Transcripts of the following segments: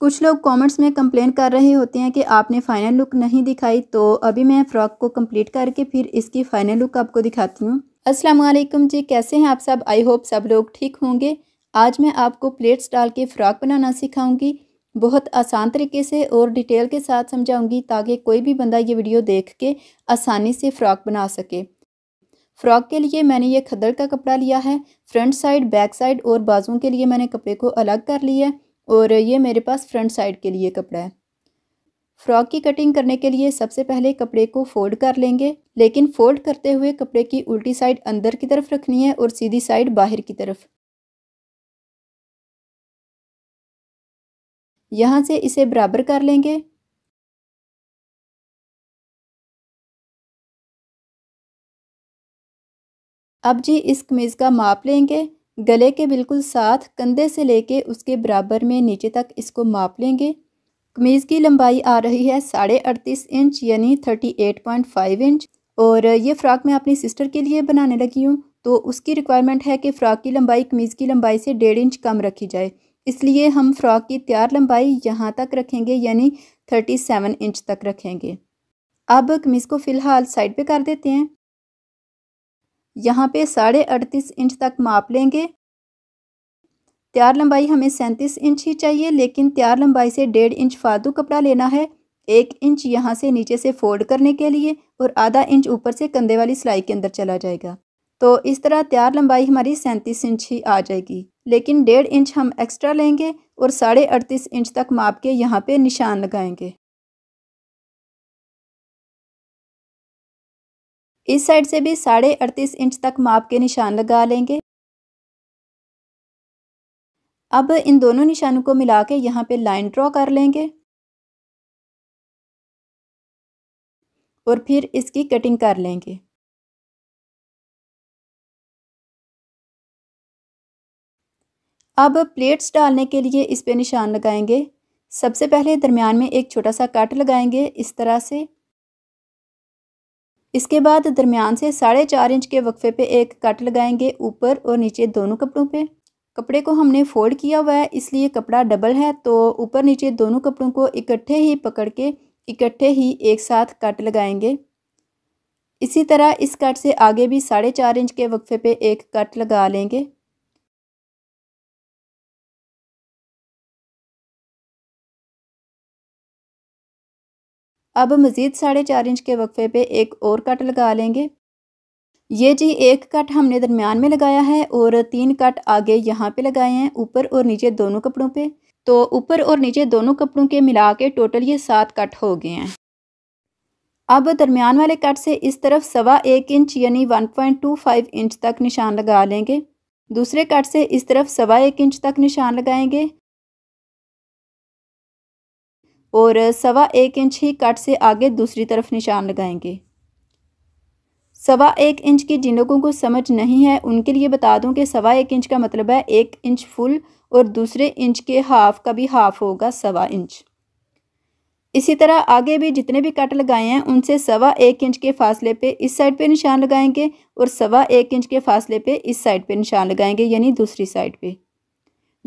कुछ लोग कमेंट्स में कंप्लेन कर रहे होते हैं कि आपने फ़ाइनल लुक नहीं दिखाई तो अभी मैं फ़्रॉक को कंप्लीट करके फिर इसकी फ़ाइनल लुक आपको दिखाती हूँ असलकम जी कैसे हैं आप सब आई होप सब लोग ठीक होंगे आज मैं आपको प्लेट्स डाल के फ़्रॉक बनाना सिखाऊंगी बहुत आसान तरीके से और डिटेल के साथ समझाऊंगी ताकि कोई भी बंदा ये वीडियो देख के आसानी से फ़्रॉक बना सके फ़्रॉक के लिए मैंने ये खदड़ का कपड़ा लिया है फ्रंट साइड बैक साइड और बाज़ुओं के लिए मैंने कपड़े को अलग कर लिया है और ये मेरे पास फ्रंट साइड के लिए कपड़ा है फ्रॉक की कटिंग करने के लिए सबसे पहले कपड़े को फोल्ड कर लेंगे लेकिन फोल्ड करते हुए कपड़े की उल्टी साइड अंदर की तरफ रखनी है और सीधी साइड बाहर की तरफ यहाँ से इसे बराबर कर लेंगे अब जी इस कमीज़ का माप लेंगे गले के बिल्कुल साथ कंधे से लेके उसके बराबर में नीचे तक इसको माप लेंगे कमीज़ की लंबाई आ रही है साढ़े अड़तीस इंच यानी thirty eight point five inch और ये फ़्राक मैं अपनी सिस्टर के लिए बनाने लगी हूँ तो उसकी रिक्वायरमेंट है कि फ़्राक की लंबाई कमीज़ की लंबाई से डेढ़ इंच कम रखी जाए इसलिए हम फ़्राक की तैयार लंबाई यहाँ तक रखेंगे यानी थर्टी सेवन इंच तक रखेंगे अब कमीज़ को फ़िलहाल साइड पर कर देते हैं यहाँ पे साढ़े अड़तीस इंच तक माप लेंगे त्यार लंबाई हमें सैंतीस इंच ही चाहिए लेकिन त्यार लंबाई से डेढ़ इंच फालतू कपड़ा लेना है एक इंच यहाँ से नीचे से फोल्ड करने के लिए और आधा इंच ऊपर से कंधे वाली सिलाई के अंदर चला जाएगा तो इस तरह तैयार लंबाई हमारी सैंतीस इंच ही आ जाएगी लेकिन डेढ़ इंच हम एक्स्ट्रा लेंगे और साढ़े अड़तीस इंच तक माप के यहाँ पे निशान लगाएंगे इस साइड से भी साढ़े अड़तीस इंच तक माप के निशान लगा लेंगे अब इन दोनों निशानों को मिला के यहाँ पर लाइन ड्रॉ कर लेंगे और फिर इसकी कटिंग कर लेंगे अब प्लेट्स डालने के लिए इस पे निशान लगाएंगे सबसे पहले दरमियान में एक छोटा सा कट लगाएंगे इस तरह से इसके बाद दरमियान से साढ़े चार इंच के वक्फे पे एक कट लगाएंगे ऊपर और नीचे दोनों कपड़ों पे कपड़े को हमने फोल्ड किया हुआ है इसलिए कपड़ा डबल है तो ऊपर नीचे दोनों कपड़ों को इकट्ठे ही पकड़ के इकट्ठे ही एक साथ कट लगाएंगे इसी तरह इस कट से आगे भी साढ़े चार इंच के वक्फे पे एक कट लगा लेंगे अब मज़ीद साढ़े चार इंच के वक्फे पे एक और कट लगा लेंगे ये जी एक कट हमने दरमियान में लगाया है और तीन कट आगे यहाँ पे लगाए हैं ऊपर और नीचे दोनों कपड़ों पे तो ऊपर और नीचे दोनों कपड़ों के मिला के टोटल ये सात कट हो गए हैं अब दरमियान वाले कट से इस तरफ सवा एक इंच यानी फाइव इंच तक निशान लगा लेंगे दूसरे कट से इस तरफ सवा एक इंच तक निशान लगाएंगे और सवा एक इंच ही कट से आगे दूसरी तरफ निशान लगाएंगे सवा एक इंच की जिन लोगों को समझ नहीं है उनके लिए बता दूं कि सवा एक इंच का मतलब है एक इंच फुल और दूसरे इंच के हाफ का भी हाफ होगा सवा इंच इसी तरह आगे भी जितने भी कट लगाए हैं उनसे सवा एक इंच के फासले पे इस साइड पे निशान लगाएंगे और सवा एक इंच के फासले पे इस साइड पे निशान लगाएंगे यानी दूसरी साइड पे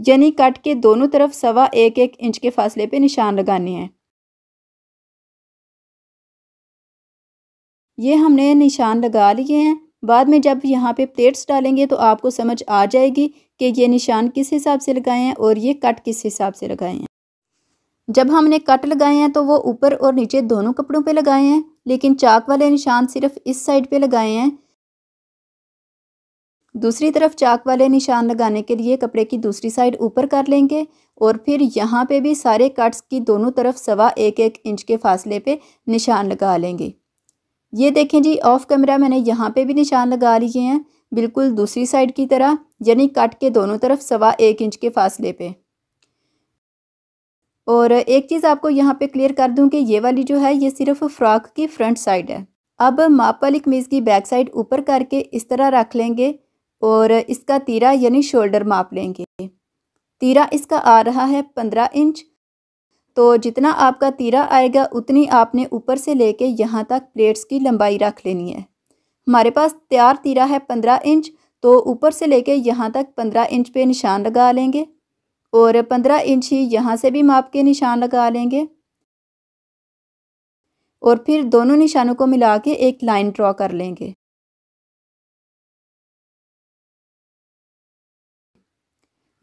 यानी कट के दोनों तरफ सवा एक एक इंच के फासले पे निशान लगाने हैं ये हमने निशान लगा लिए हैं बाद में जब यहाँ पे प्लेट्स डालेंगे तो आपको समझ आ जाएगी कि ये निशान किस हिसाब से लगाए हैं और ये कट किस हिसाब से लगाए हैं जब हमने कट लगाए हैं तो वो ऊपर और नीचे दोनों कपड़ों पे लगाए हैं लेकिन चाक वाले निशान सिर्फ इस साइड पे लगाए हैं दूसरी तरफ चाक वाले निशान लगाने के लिए कपड़े की दूसरी साइड ऊपर कर लेंगे और फिर यहाँ पे भी सारे कट्स की दोनों तरफ सवा एक एक इंच के फासले पे निशान लगा लेंगे ये देखें जी ऑफ कैमरा मैंने यहाँ पे भी निशान लगा लिए हैं बिल्कुल दूसरी साइड की तरह यानी कट के दोनों तरफ सवा एक इंच के फासले पे और एक चीज़ आपको यहाँ पे क्लियर कर दूँ कि ये वाली जो है ये सिर्फ फ्रॉक की फ्रंट साइड है अब माप वाली कमीज़ की बैक साइड ऊपर करके इस तरह रख लेंगे और इसका तीरा यानी शोल्डर माप लेंगे तीरा इसका आ रहा है पंद्रह इंच तो जितना आपका तीरा आएगा उतनी आपने ऊपर से लेके यहाँ तक प्लेट्स की लंबाई रख लेनी है हमारे पास तैयार तीरा है पंद्रह इंच तो ऊपर से लेके यहाँ तक पंद्रह इंच पे निशान लगा लेंगे और पंद्रह इंच ही यहाँ से भी माप के निशान लगा लेंगे और फिर दोनों निशानों को मिला के एक लाइन ड्रॉ कर लेंगे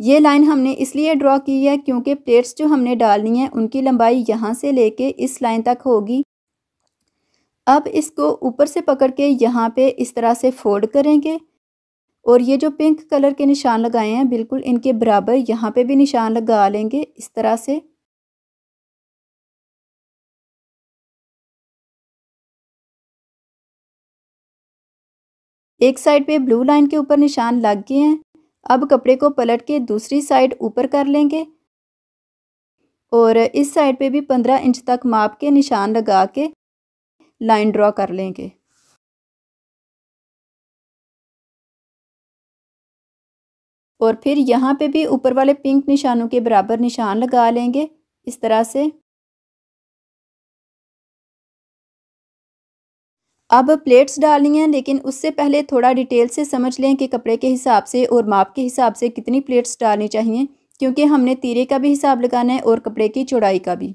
ये लाइन हमने इसलिए ड्रॉ की है क्योंकि प्लेट्स जो हमने डालनी है उनकी लंबाई यहाँ से लेके इस लाइन तक होगी अब इसको ऊपर से पकड़ के यहाँ पे इस तरह से फोल्ड करेंगे और ये जो पिंक कलर के निशान लगाए हैं बिल्कुल इनके बराबर यहाँ पे भी निशान लगा लेंगे इस तरह से एक साइड पे ब्लू लाइन के ऊपर निशान लग गए हैं अब कपड़े को पलट के दूसरी साइड ऊपर कर लेंगे और इस साइड पे भी पंद्रह इंच तक माप के निशान लगा के लाइन ड्रॉ कर लेंगे और फिर यहाँ पे भी ऊपर वाले पिंक निशानों के बराबर निशान लगा लेंगे इस तरह से अब प्लेट्स डालनी है लेकिन उससे पहले थोड़ा डिटेल से समझ लें कि कपड़े के हिसाब से और माप के हिसाब से कितनी प्लेट्स डालनी चाहिए क्योंकि हमने तीरे का भी हिसाब लगाना है और कपड़े की चौड़ाई का भी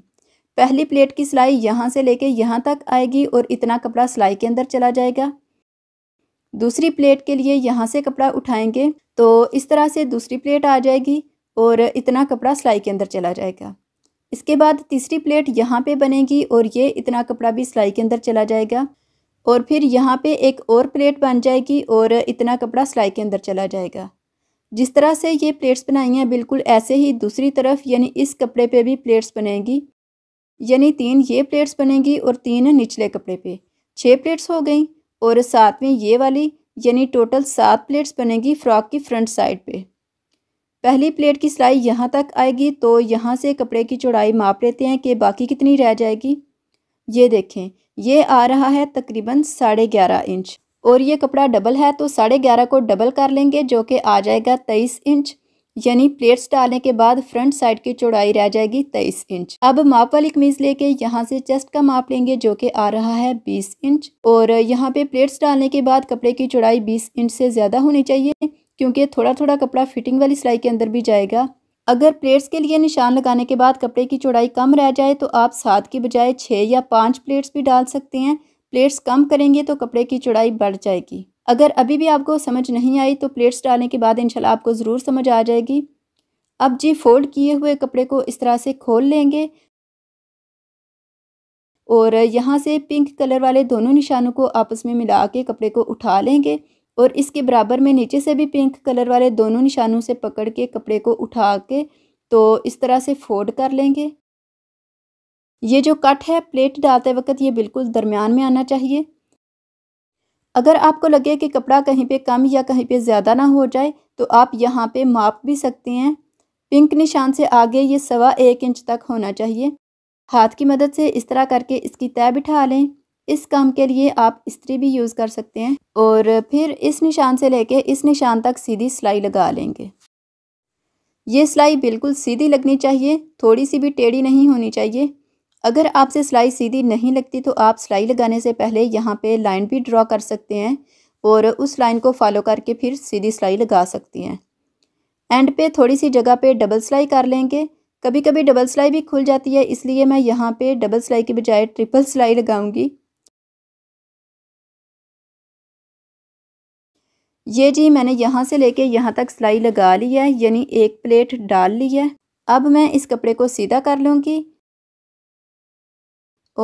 पहली प्लेट की सिलाई यहाँ से लेके यहाँ तक आएगी और इतना कपड़ा सिलाई के अंदर चला जाएगा दूसरी प्लेट के लिए यहाँ से कपड़ा उठाएंगे तो इस तरह से दूसरी प्लेट आ जाएगी और इतना कपड़ा सिलाई के अंदर चला जाएगा इसके बाद तीसरी प्लेट यहाँ पे बनेगी और ये इतना कपड़ा भी सिलाई के अंदर चला जाएगा और फिर यहाँ पे एक और प्लेट बन जाएगी और इतना कपड़ा सिलाई के अंदर चला जाएगा जिस तरह से ये प्लेट्स बनाई हैं बिल्कुल ऐसे ही दूसरी तरफ यानी इस कपड़े पे भी प्लेट्स बनेगी यानी तीन ये प्लेट्स बनेगी और तीन निचले कपड़े पे छः प्लेट्स हो गई और साथ में ये वाली यानी टोटल सात प्लेट्स बनेगी फ्रॉक की फ्रंट साइड पर पहली प्लेट की सिलाई यहाँ तक आएगी तो यहाँ से कपड़े की चौड़ाई माप लेते हैं कि बाकी कितनी रह जाएगी ये देखें ये आ रहा है तकरीबन साढ़े ग्यारह इंच और ये कपड़ा डबल है तो साढ़े ग्यारह को डबल कर लेंगे जो कि आ जाएगा तेईस इंच यानी प्लेट्स डालने के बाद फ्रंट साइड की चौड़ाई रह जाएगी तेईस इंच अब माप वाली कमीज लेके यहाँ से चेस्ट का माप लेंगे जो कि आ रहा है बीस इंच और यहाँ पे प्लेट्स डालने के बाद कपड़े की चौड़ाई बीस इंच से ज़्यादा होनी चाहिए क्योंकि थोड़ा थोड़ा कपड़ा फिटिंग वाली सिलाई के अंदर भी जाएगा अगर प्लेट्स के लिए निशान लगाने के बाद कपड़े की चौड़ाई कम रह जाए तो आप सात की बजाय छः या पाँच प्लेट्स भी डाल सकते हैं प्लेट्स कम करेंगे तो कपड़े की चौड़ाई बढ़ जाएगी अगर अभी भी आपको समझ नहीं आई तो प्लेट्स डालने के बाद इंशाल्लाह आपको ज़रूर समझ आ जाएगी अब जी फोल्ड किए हुए कपड़े को इस तरह से खोल लेंगे और यहाँ से पिंक कलर वाले दोनों निशानों को आपस में मिला के कपड़े को उठा लेंगे और इसके बराबर में नीचे से भी पिंक कलर वाले दोनों निशानों से पकड़ के कपड़े को उठा के तो इस तरह से फोल्ड कर लेंगे ये जो कट है प्लेट डालते वक्त ये बिल्कुल दरमियान में आना चाहिए अगर आपको लगे कि कपड़ा कहीं पे कम या कहीं पे ज़्यादा ना हो जाए तो आप यहाँ पे माप भी सकते हैं पिंक निशान से आगे ये सवा एक इंच तक होना चाहिए हाथ की मदद से इस तरह करके इसकी तय बिठा लें इस काम के लिए आप स्त्री भी यूज़ कर सकते हैं और फिर इस निशान से लेके इस निशान तक सीधी सिलाई लगा लेंगे ये सिलाई बिल्कुल सीधी लगनी चाहिए थोड़ी सी भी टेढ़ी नहीं होनी चाहिए अगर आपसे सिलाई सीधी नहीं लगती तो आप सिलाई लगाने से पहले यहाँ पे लाइन भी ड्रॉ कर सकते हैं और उस लाइन को फॉलो करके फिर सीधी सिलाई लगा सकती हैं एंड पे थोड़ी सी जगह पे डबल सिलाई कर लेंगे कभी कभी डबल सिलाई भी खुल जाती है इसलिए मैं यहाँ पे डबल सिलाई के बजाय ट्रिपल सिलाई लगाऊंगी ये जी मैंने यहाँ से लेके यहाँ तक सिलाई लगा ली है यानी एक प्लेट डाल ली है अब मैं इस कपड़े को सीधा कर लूँगी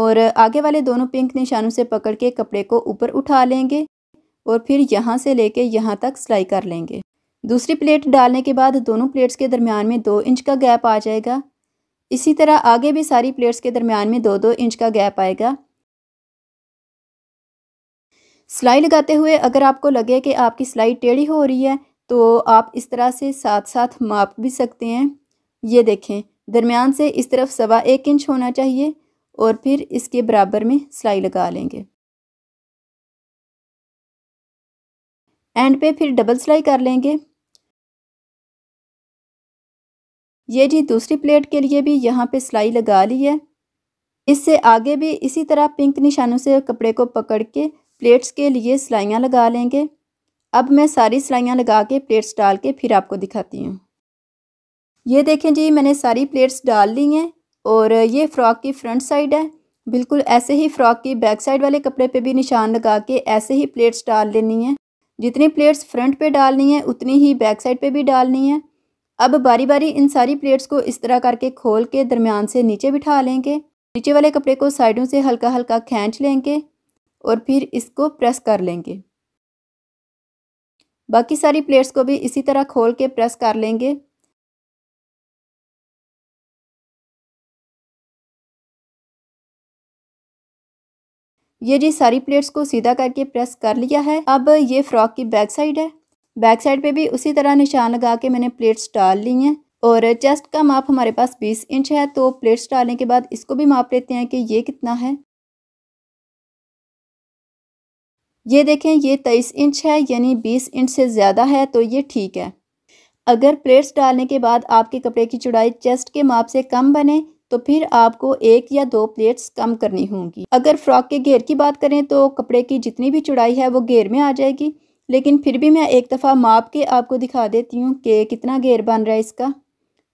और आगे वाले दोनों पिंक निशानों से पकड़ के कपड़े को ऊपर उठा लेंगे और फिर यहाँ से लेके यहाँ तक सिलाई कर लेंगे दूसरी प्लेट डालने के बाद दोनों प्लेट्स के दरमियान में दो इंच का गैप आ जाएगा इसी तरह आगे भी सारी प्लेट्स के दरमियान में दो दो इंच का गैप आएगा सिलाई लगाते हुए अगर आपको लगे कि आपकी सिलाई टेढ़ी हो रही है तो आप इस तरह से साथ साथ माप भी सकते हैं ये देखें दरमियान से इस तरफ सवा एक इंच होना चाहिए और फिर इसके बराबर में सिलाई लगा लेंगे एंड पे फिर डबल सिलाई कर लेंगे ये जी दूसरी प्लेट के लिए भी यहाँ पे सिलाई लगा ली है इससे आगे भी इसी तरह पिंक निशानों से कपड़े को पकड़ के प्लेट्स के लिए सिलाइयाँ लगा लेंगे अब मैं सारी सिलाइयाँ लगा के प्लेट्स डाल के फिर आपको दिखाती हूँ ये देखें जी मैंने सारी प्लेट्स डाल ली हैं और ये फ़्रॉक की फ्रंट साइड है बिल्कुल ऐसे ही फ़्रॉक की बैक साइड वाले कपड़े पे भी निशान लगा के ऐसे ही प्लेट्स डाल लेनी है जितनी प्लेट्स फ्रंट पे डालनी है उतनी ही बैक साइड पे भी डालनी है अब बारी बारी इन सारी प्लेट्स को इस तरह करके खोल के दरमियान से नीचे बिठा लेंगे नीचे वाले कपड़े को साइडों से हल्का हल्का खींच लेंगे और फिर इसको प्रेस कर लेंगे बाकी सारी प्लेट्स को भी इसी तरह खोल के प्रेस कर लेंगे ये जी सारी प्लेट्स को सीधा करके प्रेस कर लिया है अब ये फ्रॉक की बैक साइड है बैक साइड पे भी उसी तरह निशान लगा के मैंने प्लेट्स डाल ली हैं और चेस्ट का माप हमारे पास 20 इंच है तो प्लेट्स डालने के बाद इसको भी माप लेते हैं कि ये कितना है ये देखें ये तेईस इंच है यानी बीस इंच से ज़्यादा है तो ये ठीक है अगर प्लेट्स डालने के बाद आपके कपड़े की चौड़ाई चेस्ट के माप से कम बने तो फिर आपको एक या दो प्लेट्स कम करनी होंगी अगर फ्रॉक के घेर की बात करें तो कपड़े की जितनी भी चौड़ाई है वो घेर में आ जाएगी लेकिन फिर भी मैं एक दफ़ा माप के आपको दिखा देती हूँ कि कितना घेर बन रहा है इसका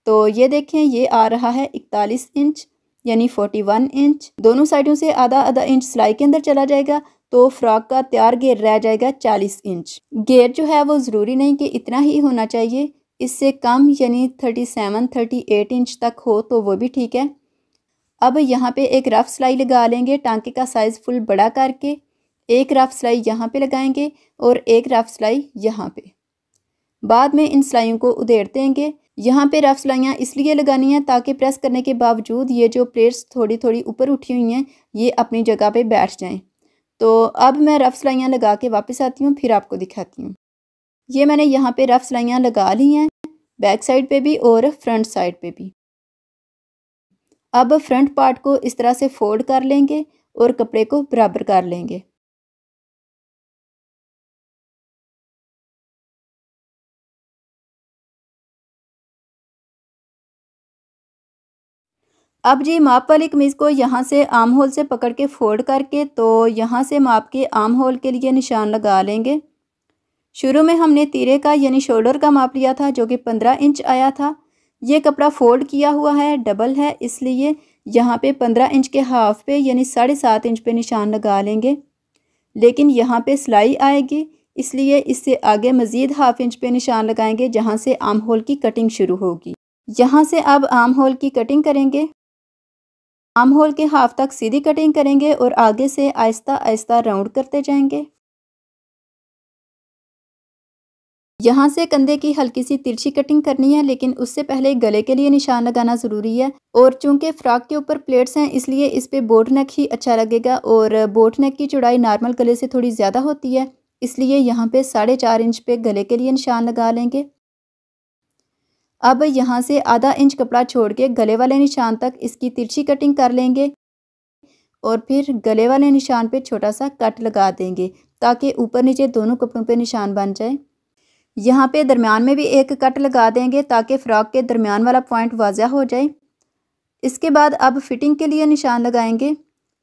तो ये देखें ये आ रहा है इकतालीस इंच यानी फोर्टी वन इंच दोनों साइडों से आधा आधा इंच सिलाई के अंदर चला जाएगा तो फ्रॉक का तैयार घेर रह जाएगा चालीस इंच घेर जो है वो ज़रूरी नहीं कि इतना ही होना चाहिए इससे कम यानी thirty seven thirty eight inch तक हो तो वो भी ठीक है अब यहाँ पे एक रफ़ सिलाई लगा लेंगे टांके का साइज़ फुल बड़ा करके एक रफ़ सिलाई यहाँ पे लगाएंगे और एक रफ़ सिलाई यहाँ पे बाद में इन सिलाइयों को उधेड़ देंगे यहाँ पे रफ सिलाइयाँ इसलिए लगानी हैं ताकि प्रेस करने के बावजूद ये जो प्लेट्स थोड़ी थोड़ी ऊपर उठी हुई हैं ये अपनी जगह पर बैठ जाएँ तो अब मैं रफ़ सिलाइयाँ लगा के वापस आती हूँ फिर आपको दिखाती हूँ ये मैंने यहाँ पे रफ़ सिलाइयाँ लगा ली हैं बैक साइड पे भी और फ्रंट साइड पे भी अब फ्रंट पार्ट को इस तरह से फोल्ड कर लेंगे और कपड़े को बराबर कर लेंगे अब जी माप वाली कमीज़ को यहाँ से आम होल से पकड़ के फोल्ड करके तो यहाँ से माप के आम होल के लिए निशान लगा लेंगे शुरू में हमने तीरे का यानी शोल्डर का माप लिया था जो कि पंद्रह इंच आया था ये कपड़ा फोल्ड किया हुआ है डबल है इसलिए यहाँ पे पंद्रह इंच के हाफ पे यानी साढ़े सात इंच पे निशान लगा लेंगे लेकिन यहाँ पे सिलाई आएगी इसलिए इससे आगे मज़ीद हाफ इंच पे निशान लगाएंगे जहाँ से आम होल की कटिंग शुरू होगी यहाँ से अब आम होल की कटिंग करेंगे हम होल के हाफ तक सीधी कटिंग करेंगे और आगे से आहिस्ता आहिस्ता राउंड करते जाएंगे यहाँ से कंधे की हल्की सी तिरछी कटिंग करनी है लेकिन उससे पहले गले के लिए निशान लगाना ज़रूरी है और चूंकि फ्रॉक के ऊपर प्लेट्स हैं इसलिए इस पर बोट नेक ही अच्छा लगेगा और बोट नेक की चौड़ाई नॉर्मल गले से थोड़ी ज़्यादा होती है इसलिए यहाँ पे साढ़े चार इंच पे गले के लिए निशान लगा लेंगे अब यहाँ से आधा इंच कपड़ा छोड़ के गले वाले निशान तक इसकी तिरछी कटिंग कर लेंगे और फिर गले वाले निशान पे छोटा सा कट लगा देंगे ताकि ऊपर नीचे दोनों कपड़ों पे निशान बन जाए यहाँ पे दरमियान में भी एक कट लगा देंगे ताकि फ़्रॉक के दरमियान वाला पॉइंट वाजह हो जाए इसके बाद अब फिटिंग के लिए निशान लगाएंगे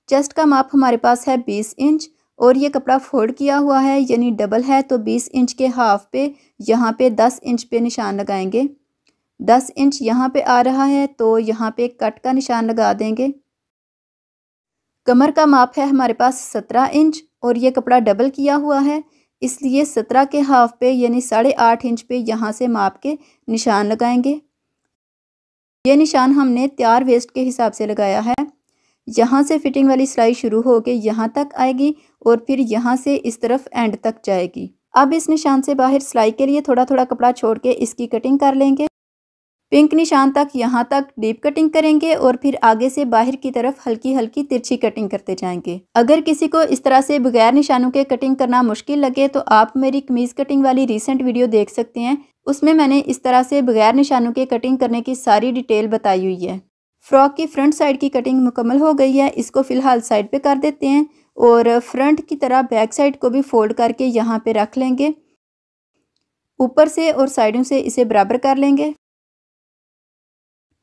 चेस्ट का माप हमारे पास है बीस इंच और ये कपड़ा फोल्ड किया हुआ है यानी डबल है तो बीस इंच के हाफ पे यहाँ पे दस इंच पे निशान लगाएंगे दस इंच यहाँ पे आ रहा है तो यहाँ पे कट का निशान लगा देंगे कमर का माप है हमारे पास सत्रह इंच और ये कपड़ा डबल किया हुआ है इसलिए सत्रह के हाफ पे यानी साढ़े आठ इंच पे यहाँ से माप के निशान लगाएंगे ये निशान हमने तैयार वेस्ट के हिसाब से लगाया है यहाँ से फिटिंग वाली सिलाई शुरू होकर यहाँ तक आएगी और फिर यहाँ से इस तरफ एंड तक जाएगी अब इस निशान से बाहर सिलाई के लिए थोड़ा थोड़ा कपड़ा छोड़ के इसकी कटिंग कर लेंगे पिंक निशान तक यहाँ तक डीप कटिंग करेंगे और फिर आगे से बाहर की तरफ हल्की हल्की तिरछी कटिंग करते जाएंगे अगर किसी को इस तरह से बगैर निशानों के कटिंग करना मुश्किल लगे तो आप मेरी कमीज कटिंग वाली रिसेंट वीडियो देख सकते हैं उसमें मैंने इस तरह से बगैर निशानों के कटिंग करने की सारी डिटेल बताई हुई है फ्रॉक की फ्रंट साइड की कटिंग मुकम्मल हो गई है इसको फ़िलहाल साइड पे कर देते हैं और फ्रंट की तरह बैक साइड को भी फोल्ड करके यहाँ पे रख लेंगे ऊपर से और साइडों से इसे बराबर कर लेंगे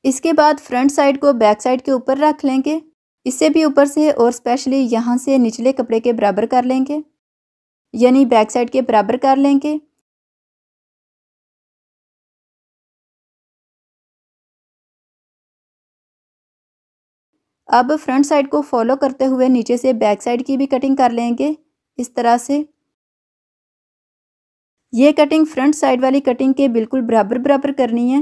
इसके बाद फ्रंट साइड को बैक साइड के ऊपर रख लेंगे इससे भी ऊपर से और स्पेशली यहाँ से निचले कपड़े के बराबर कर लेंगे यानी बैक साइड के बराबर कर लेंगे अब फ्रंट साइड को फॉलो करते हुए नीचे से बैक साइड की भी कटिंग कर लेंगे इस तरह से ये कटिंग फ्रंट साइड वाली कटिंग के बिल्कुल बराबर बराबर करनी है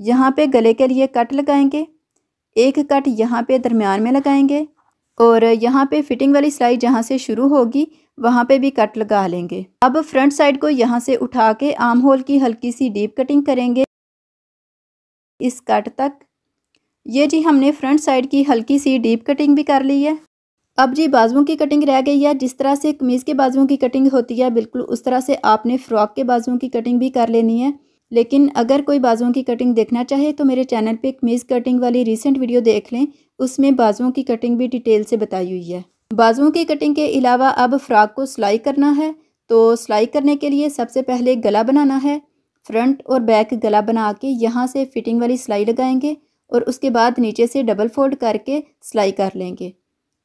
यहाँ पे गले के लिए कट लगाएंगे एक कट यहाँ पे दरमियान में लगाएंगे और यहाँ पे फिटिंग वाली सिलाई जहाँ से शुरू होगी वहाँ पे भी कट लगा लेंगे अब फ्रंट साइड को यहाँ से उठा के आर्म होल की हल्की सी डीप कटिंग करेंगे इस कट तक ये जी हमने फ्रंट साइड की हल्की सी डीप कटिंग भी कर ली है अब जी बाजुओं की कटिंग रह गई है जिस तरह से कमीज़ के बाजुओं की कटिंग होती है बिल्कुल उस तरह से आपने फ़्रॉक के बाजुओं की कटिंग भी कर लेनी है लेकिन अगर कोई बाजुओं की कटिंग देखना चाहे तो मेरे चैनल पे कमीज़ कटिंग वाली रिसेंट वीडियो देख लें उसमें बाजुओं की कटिंग भी डिटेल से बताई हुई है बाजुओं की कटिंग के अलावा अब फ़्राक को सिलाई करना है तो सिलाई करने के लिए सबसे पहले गला बनाना है फ्रंट और बैक गला बना के यहाँ से फिटिंग वाली सिलाई लगाएंगे और उसके बाद नीचे से डबल फोल्ड करके सिलाई कर लेंगे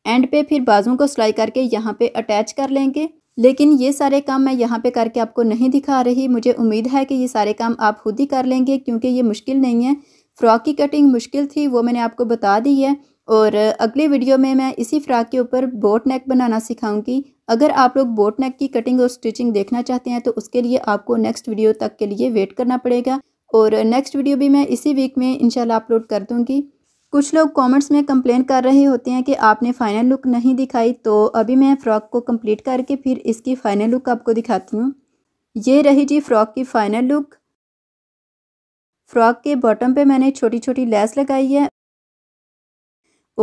एंड पे फिर बाजुओं को सिलाई करके यहाँ पे अटैच कर लेंगे लेकिन ये सारे काम मैं यहाँ पे करके आपको नहीं दिखा रही मुझे उम्मीद है कि ये सारे काम आप खुद ही कर लेंगे क्योंकि ये मुश्किल नहीं है फ़्रॉक की कटिंग मुश्किल थी वो मैंने आपको बता दी है और अगले वीडियो में मैं इसी फ्रॉक के ऊपर बोट नेक बनाना सिखाऊंगी अगर आप लोग बोट नेक की कटिंग और स्टिचिंग देखना चाहते हैं तो उसके लिए आपको नेक्स्ट वीडियो तक के लिए वेट करना पड़ेगा और नेक्स्ट वीडियो भी मैं इसी वीक में इंशाल्लाह अपलोड कर दूँगी कुछ लोग कमेंट्स में कंप्लेन कर रहे होते हैं कि आपने फाइनल लुक नहीं दिखाई तो अभी मैं फ़्रॉक को कंप्लीट करके फिर इसकी फ़ाइनल लुक आपको दिखाती हूँ ये रही जी फ़्रॉक की फ़ाइनल लुक फ़्रॉक के बॉटम पे मैंने छोटी छोटी लेस लगाई है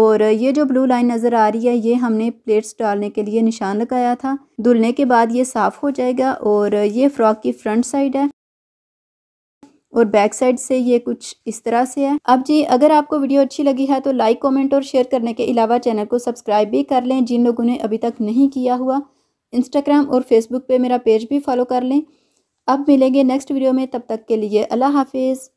और ये जो ब्लू लाइन नज़र आ रही है ये हमने प्लेट्स डालने के लिए निशान लगाया था धुलने के बाद ये साफ़ हो जाएगा और ये फ़्रॉक की फ्रंट साइड है और बैक साइड से ये कुछ इस तरह से है अब जी अगर आपको वीडियो अच्छी लगी है तो लाइक कमेंट और शेयर करने के अलावा चैनल को सब्सक्राइब भी कर लें जिन लोगों ने अभी तक नहीं किया हुआ इंस्टाग्राम और फेसबुक पे मेरा पेज भी फॉलो कर लें अब मिलेंगे नेक्स्ट वीडियो में तब तक के लिए अल्लाह हाफिज़